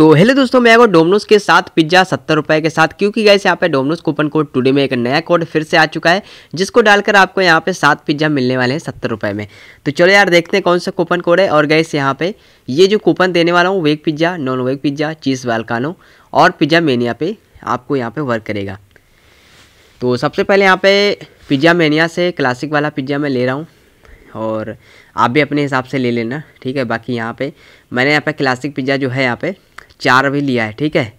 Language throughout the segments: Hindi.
तो हेलो दोस्तों मैं डोमिनोज के साथ पिज्जा सत्तर रुपये के साथ क्योंकि गैस यहाँ पे डोमिनोज कूपन कोड टुडे में एक नया कोड फिर से आ चुका है जिसको डालकर आपको यहाँ पे सात पिज्जा मिलने वाले हैं सत्तर रुपये में तो चलो यार देखते हैं कौन सा कूपन कोड है और गैस यहाँ पे ये जो कूपन देने वाला हूँ veg pizza non veg pizza cheese volcano और पिज्जा मेनिया पे आपको यहाँ पर वर्क करेगा तो सबसे पहले यहाँ पे पिज्जा मेनिया से क्लासिक वाला पिज्जा मैं ले रहा हूँ और आप भी अपने हिसाब से ले लेना ठीक है बाकी यहाँ पे मैंने यहाँ पे क्लासिक पिज्ज़ा जो है यहाँ पे चार भी लिया है ठीक है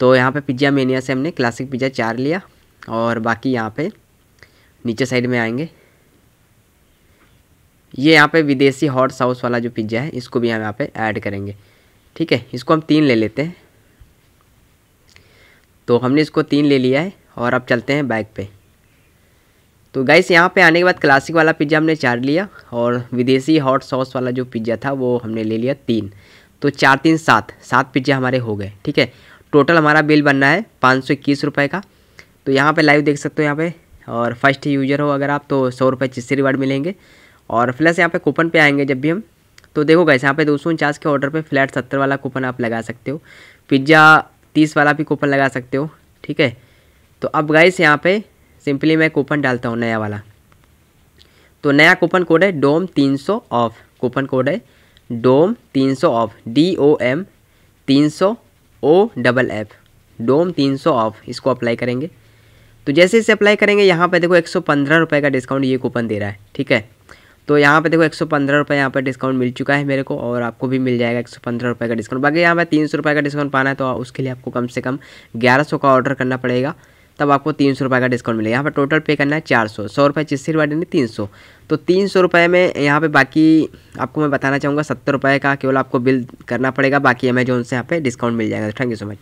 तो यहाँ पे पिज्ज़ा मेनिया से हमने क्लासिक पिज़्ज़ा चार लिया और बाकी यहाँ पे नीचे साइड में आएंगे ये यहाँ पे विदेशी हॉट साउस वाला जो पिज्ज़ा है इसको भी हम यहाँ पे ऐड करेंगे ठीक है इसको हम तीन ले लेते हैं तो हमने इसको तीन ले लिया है और अब चलते हैं बैग पे तो गाइस यहाँ पे आने के बाद क्लासिक वाला पिज़्ज़ा हमने चार लिया और विदेशी हॉट सॉस वाला जो पिज़्ज़ा था वो हमने ले लिया तीन तो चार तीन सात सात पिज्जे हमारे हो गए ठीक है टोटल हमारा बिल बनना है पाँच सौ इक्कीस रुपये का तो यहाँ पे लाइव देख सकते हो यहाँ पे और फर्स्ट यूजर हो अगर आप तो सौ रुपये से रिवार्ड मिलेंगे और प्लस यहाँ पे कूपन पे आएंगे जब भी हम तो देखो गैस यहाँ पे दो सौ उनचास के ऑर्डर पे फ्लैट सत्तर वाला कूपन आप लगा सकते हो पिज्ज़ा तीस वाला भी कूपन लगा सकते हो ठीक है तो अब गैस यहाँ पे सिंपली मैं कूपन डालता हूँ नया वाला तो नया कूपन कोड है डोम तीन सौ ऑफ कूपन कोड है DOM 300 off D O M 300 O double F DOM 300 off इसको अप्लाई करेंगे तो जैसे इसे अप्लाई करेंगे यहाँ पे देखो एक सौ का डिस्काउंट ये कूपन दे रहा है ठीक है तो यहाँ पे देखो एक सौ पंद्रह रुपये यहाँ पर डिस्काउंट मिल चुका है मेरे को और आपको भी मिल जाएगा एक सौ पंद्रह रुपये का डिस्काउंट बाकी यहाँ पे तीन सौ रुपये का डिस्काउंट पाना है तो उसके लिए आपको कम से कम ग्यारह सौ का ऑर्डर करना पड़ेगा तब आपको तीन सौ रुपये का डिस्काउंट मिलेगा यहाँ पर टोटल पे करना है चार सौ सौ रुपये चिस्सी रुपये यानी तीन सौ तो तीन सौ रुपये में यहाँ पे बाकी आपको मैं बताना चाहूँगा सत्तर रुपये का केवल आपको बिल करना पड़ेगा बाकी अमेजोन से यहाँ पे डिस्काउंट मिल जाएगा थैंक यू सो मच